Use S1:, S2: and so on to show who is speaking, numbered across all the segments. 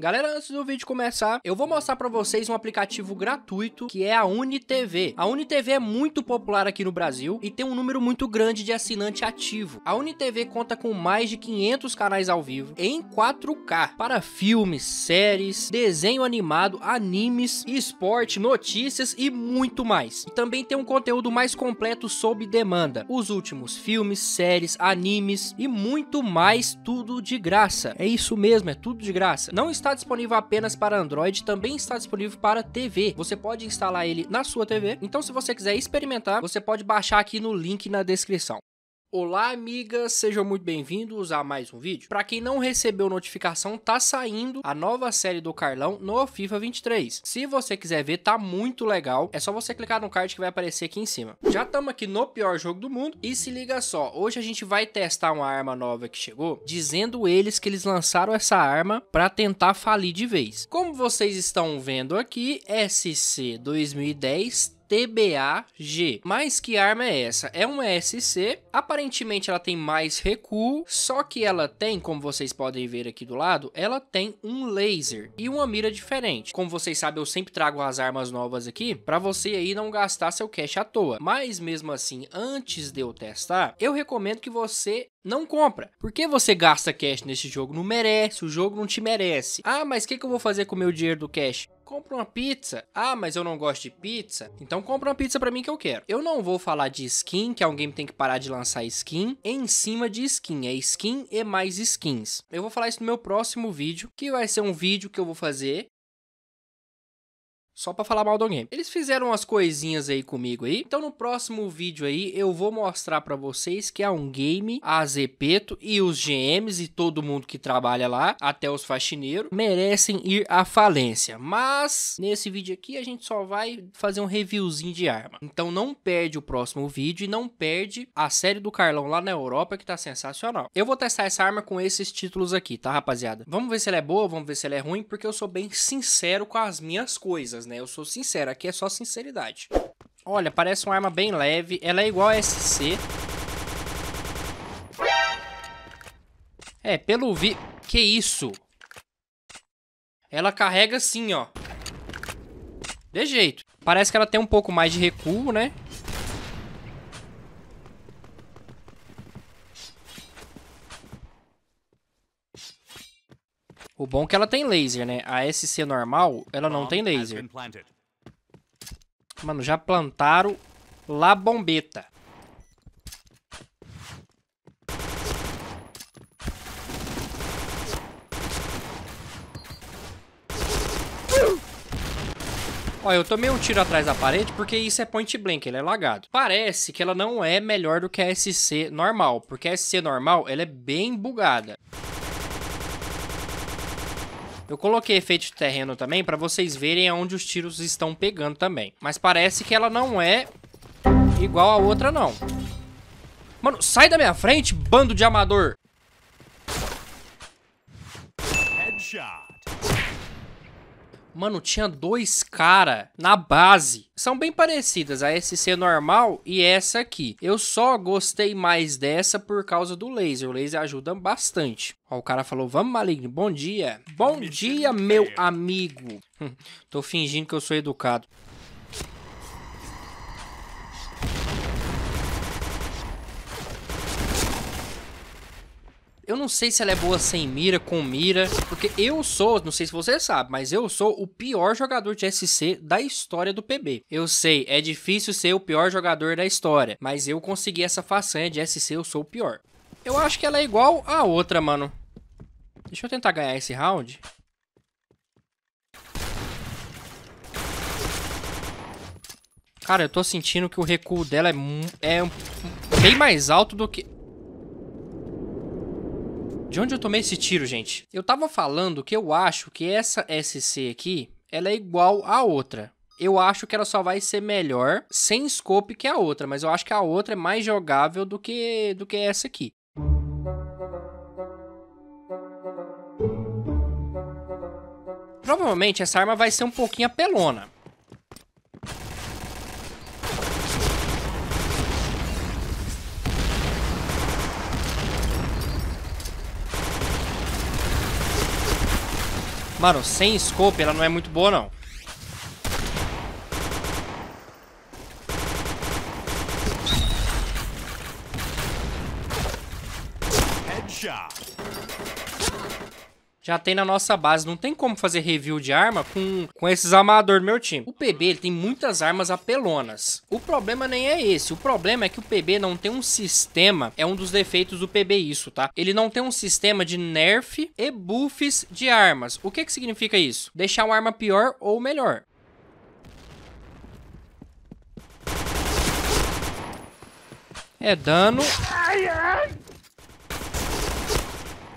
S1: Galera, antes do vídeo começar, eu vou mostrar para vocês um aplicativo gratuito que é a UniTV. A UniTV é muito popular aqui no Brasil e tem um número muito grande de assinante ativo. A UniTV conta com mais de 500 canais ao vivo em 4K para filmes, séries, desenho animado, animes, esporte, notícias e muito mais. E também tem um conteúdo mais completo sob demanda. Os últimos filmes, séries, animes e muito mais, tudo de graça. É isso mesmo, é tudo de graça. Não está está disponível apenas para Android, também está disponível para TV. Você pode instalar ele na sua TV. Então, se você quiser experimentar, você pode baixar aqui no link na descrição. Olá, amigas, sejam muito bem-vindos a mais um vídeo. Para quem não recebeu notificação, tá saindo a nova série do Carlão no FIFA 23. Se você quiser ver, tá muito legal. É só você clicar no card que vai aparecer aqui em cima. Já estamos aqui no pior jogo do mundo e se liga só, hoje a gente vai testar uma arma nova que chegou, dizendo eles que eles lançaram essa arma para tentar falir de vez. Como vocês estão vendo aqui, SC 2010 TBAG. Mas que arma é essa? É uma SC, aparentemente ela tem mais recuo, só que ela tem, como vocês podem ver aqui do lado, ela tem um laser e uma mira diferente. Como vocês sabem, eu sempre trago as armas novas aqui para você aí não gastar seu cash à toa. Mas mesmo assim, antes de eu testar, eu recomendo que você não compra. Porque você gasta cash nesse jogo? Não merece, o jogo não te merece. Ah, mas o que, que eu vou fazer com o meu dinheiro do cash? compra uma pizza. Ah, mas eu não gosto de pizza. Então compra uma pizza para mim que eu quero. Eu não vou falar de skin, que alguém tem que parar de lançar skin em cima de skin. É skin e mais skins. Eu vou falar isso no meu próximo vídeo, que vai ser um vídeo que eu vou fazer só para falar mal do game. Eles fizeram umas coisinhas aí comigo aí. Então no próximo vídeo aí eu vou mostrar para vocês que é um game a Zepeto e os GMs e todo mundo que trabalha lá, até os faxineiros, merecem ir à falência. Mas nesse vídeo aqui a gente só vai fazer um reviewzinho de arma. Então não perde o próximo vídeo e não perde a série do Carlão lá na Europa que tá sensacional. Eu vou testar essa arma com esses títulos aqui, tá rapaziada? Vamos ver se ela é boa, vamos ver se ela é ruim, porque eu sou bem sincero com as minhas coisas, né? né? Eu sou sincero, aqui é só sinceridade. Olha, parece uma arma bem leve, ela é igual a SC. É, pelo vi... Que isso? Ela carrega assim, ó. De jeito. Parece que ela tem um pouco mais de recuo, né? O bom é que ela tem laser, né? A SC normal, ela não tem laser. Mano, já plantaram lá bombeta. Ó, eu tomei um tiro atrás da parede porque isso é point blank, ele é lagado. Parece que ela não é melhor do que a SC normal, porque a SC normal, ela é bem bugada. Eu coloquei efeito de terreno também para vocês verem aonde os tiros estão pegando também. Mas parece que ela não é igual a outra, não. Mano, sai da minha frente, bando de amador. Mano, tinha dois cara na base. São bem parecidas, a SC normal e essa aqui. Eu só gostei mais dessa por causa do laser. O laser ajuda bastante. Ó, o cara falou, vamos maligno, bom dia. Bom dia, meu amigo. Tô fingindo que eu sou educado. Eu não sei se ela é boa sem mira, com mira, porque eu sou, não sei se você sabe, mas eu sou o pior jogador de SC da história do PB. Eu sei, é difícil ser o pior jogador da história, mas eu consegui essa façanha de SC, eu sou o pior. Eu acho que ela é igual a outra, mano. Deixa eu tentar ganhar esse round. Cara, eu tô sentindo que o recuo dela é, é bem mais alto do que... De onde eu tomei esse tiro, gente? Eu tava falando que eu acho que essa SC aqui, ela é igual à outra. Eu acho que ela só vai ser melhor sem scope que a outra, mas eu acho que a outra é mais jogável do que, do que essa aqui. Provavelmente essa arma vai ser um pouquinho apelona. Mano, sem scope ela não é muito boa, não. já tem na nossa base. Não tem como fazer review de arma com, com esses amador do meu time. O PB ele tem muitas armas apelonas. O problema nem é esse. O problema é que o PB não tem um sistema. É um dos defeitos do PB isso, tá? Ele não tem um sistema de nerf e buffs de armas. O que, que significa isso? Deixar uma arma pior ou melhor. É dano.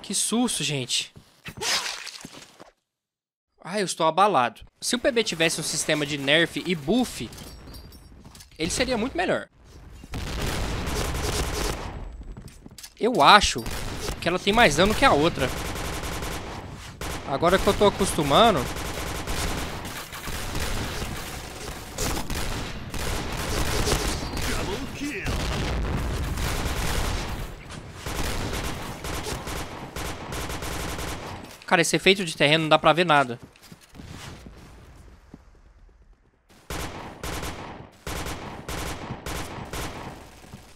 S1: Que susto, gente. Ai, ah, eu estou abalado. Se o PB tivesse um sistema de nerf e buff, ele seria muito melhor. Eu acho que ela tem mais dano que a outra. Agora que eu estou acostumando, Cara, esse efeito de terreno não dá pra ver nada.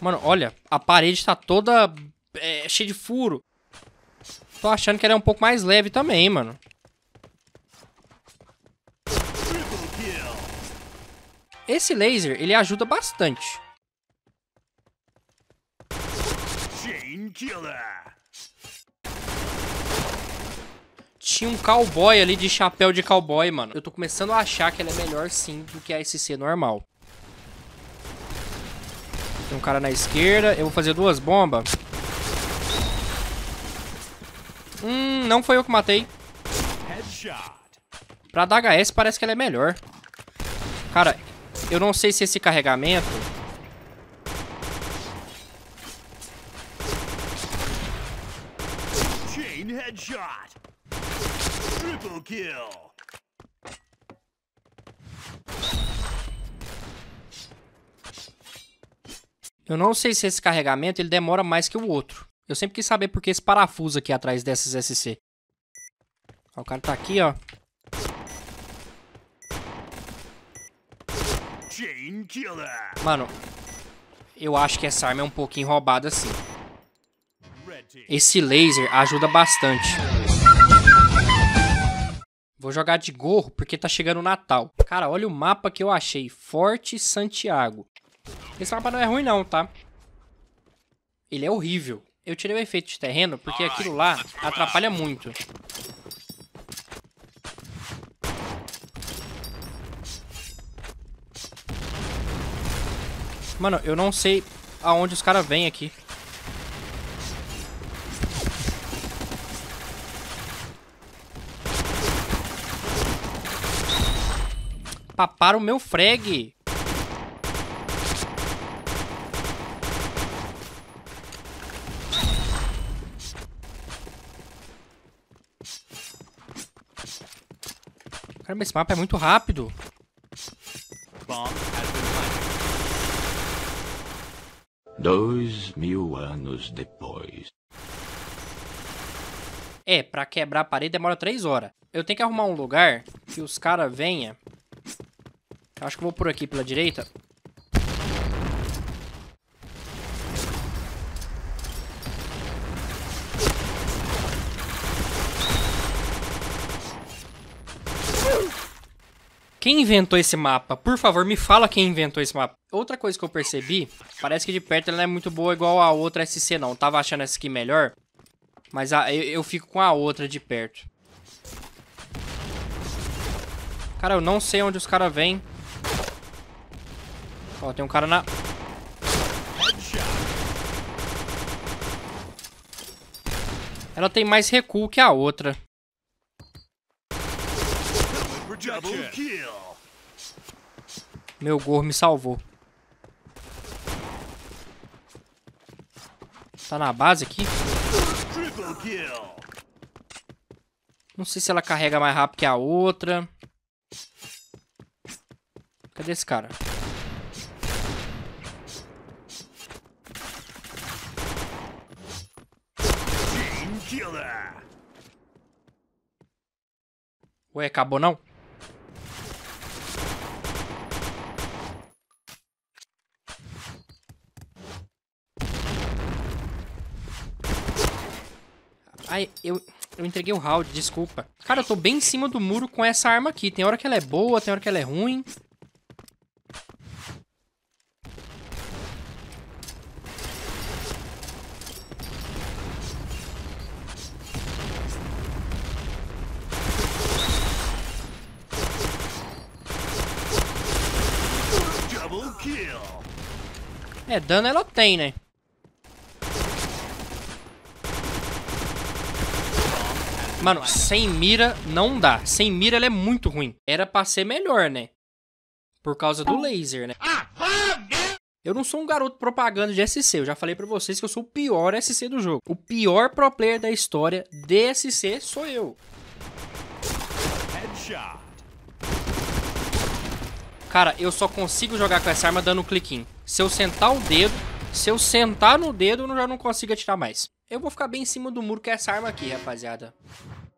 S1: Mano, olha, a parede tá toda é, cheia de furo. Tô achando que ela é um pouco mais leve também, mano. Esse laser, ele ajuda bastante. Chain Killer. Tinha um cowboy ali de chapéu de cowboy, mano. Eu tô começando a achar que ela é melhor sim do que a SC normal. Tem um cara na esquerda. Eu vou fazer duas bombas. Hum, não foi eu que matei. Pra dar HS parece que ela é melhor. Cara, eu não sei se esse carregamento... Chain headshot. Triple kill! Eu não sei se esse carregamento ele demora mais que o outro. Eu sempre quis saber por que esse parafuso aqui atrás dessas SC. Ó, o cara tá aqui, ó. Mano, eu acho que essa arma é um pouquinho roubada assim. Esse laser ajuda bastante. Vou jogar de gorro porque tá chegando o Natal. Cara, olha o mapa que eu achei. Forte Santiago. Esse mapa não é ruim não, tá? Ele é horrível. Eu tirei o efeito de terreno porque aquilo lá atrapalha muito. Mano, eu não sei aonde os caras vêm aqui. Papar o meu frag. Caramba, esse mapa é muito rápido. Dois mil anos depois. É, pra quebrar a parede demora três horas. Eu tenho que arrumar um lugar que os caras venham Acho que vou por aqui pela direita. Quem inventou esse mapa? Por favor, me fala quem inventou esse mapa. Outra coisa que eu percebi, parece que de perto ela não é muito boa igual a outra SC não. Eu tava achando essa aqui melhor, mas a, eu, eu fico com a outra de perto. Cara, eu não sei onde os caras vêm. Ó, tem um cara na... Ela tem mais recuo que a outra. Meu gorro me salvou. Tá na base aqui? Não sei se ela carrega mais rápido que a outra. Cadê esse cara? Ué, acabou não? Ai, eu, eu entreguei o round, desculpa. Cara, eu tô bem em cima do muro com essa arma aqui. Tem hora que ela é boa, tem hora que ela é ruim. É, dano ela tem, né? Mano, sem mira não dá. Sem mira ela é muito ruim. Era pra ser melhor, né? Por causa do laser, né? Eu não sou um garoto propaganda de SC. Eu já falei pra vocês que eu sou o pior SC do jogo. O pior pro player da história de SC sou eu. Headshot. Cara, eu só consigo jogar com essa arma dando um cliquinho. Se eu sentar o dedo, se eu sentar no dedo, eu já não consigo atirar mais. Eu vou ficar bem em cima do muro com essa arma aqui, rapaziada.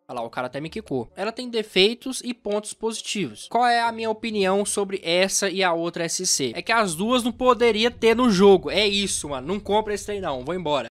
S1: Olha lá, o cara até me quicou. Ela tem defeitos e pontos positivos. Qual é a minha opinião sobre essa e a outra SC? É que as duas não poderia ter no jogo. É isso, mano. Não compra esse trem não. Vou embora.